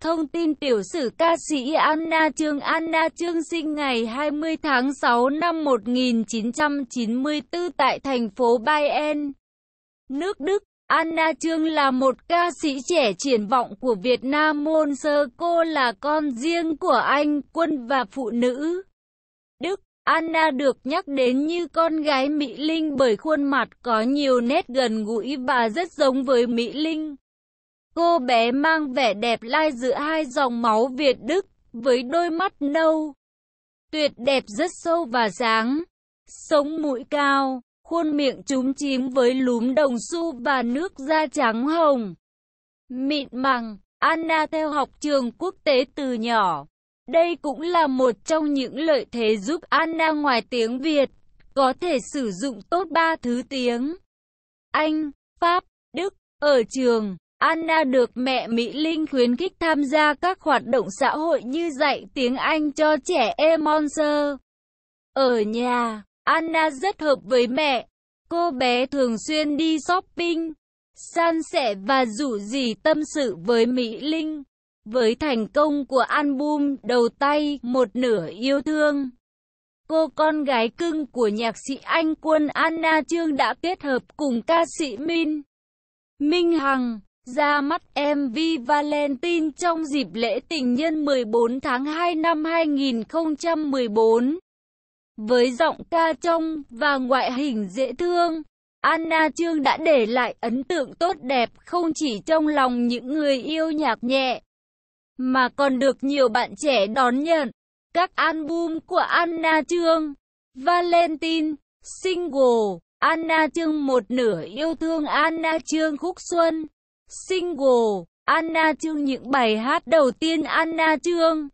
Thông tin tiểu sử ca sĩ Anna Trương Anna Trương sinh ngày 20 tháng 6 năm 1994 tại thành phố Bayern, nước Đức. Anna Trương là một ca sĩ trẻ triển vọng của Việt Nam môn sơ cô là con riêng của anh quân và phụ nữ. Đức, Anna được nhắc đến như con gái Mỹ Linh bởi khuôn mặt có nhiều nét gần gũi và rất giống với Mỹ Linh. Cô bé mang vẻ đẹp lai giữa hai dòng máu Việt Đức, với đôi mắt nâu. Tuyệt đẹp rất sâu và sáng, sống mũi cao, khuôn miệng trúng chím với lúm đồng xu và nước da trắng hồng. Mịn màng, Anna theo học trường quốc tế từ nhỏ. Đây cũng là một trong những lợi thế giúp Anna ngoài tiếng Việt, có thể sử dụng tốt ba thứ tiếng. Anh, Pháp, Đức, ở trường. Anna được mẹ Mỹ Linh khuyến khích tham gia các hoạt động xã hội như dạy tiếng Anh cho trẻ em Monster. Ở nhà, Anna rất hợp với mẹ. Cô bé thường xuyên đi shopping, san sẻ và rủ rỉ tâm sự với Mỹ Linh. Với thành công của album đầu tay Một nửa yêu thương, cô con gái cưng của nhạc sĩ Anh Quân Anna Trương đã kết hợp cùng ca sĩ Minh Minh Hằng ra mắt MV Valentine trong dịp lễ tình nhân 14 tháng 2 năm 2014. Với giọng ca trong và ngoại hình dễ thương, Anna Trương đã để lại ấn tượng tốt đẹp không chỉ trong lòng những người yêu nhạc nhẹ, mà còn được nhiều bạn trẻ đón nhận. Các album của Anna Trương, Valentine, Single, Anna Trương một nửa yêu thương Anna Trương khúc xuân. Single, Anna Trương những bài hát đầu tiên Anna Trương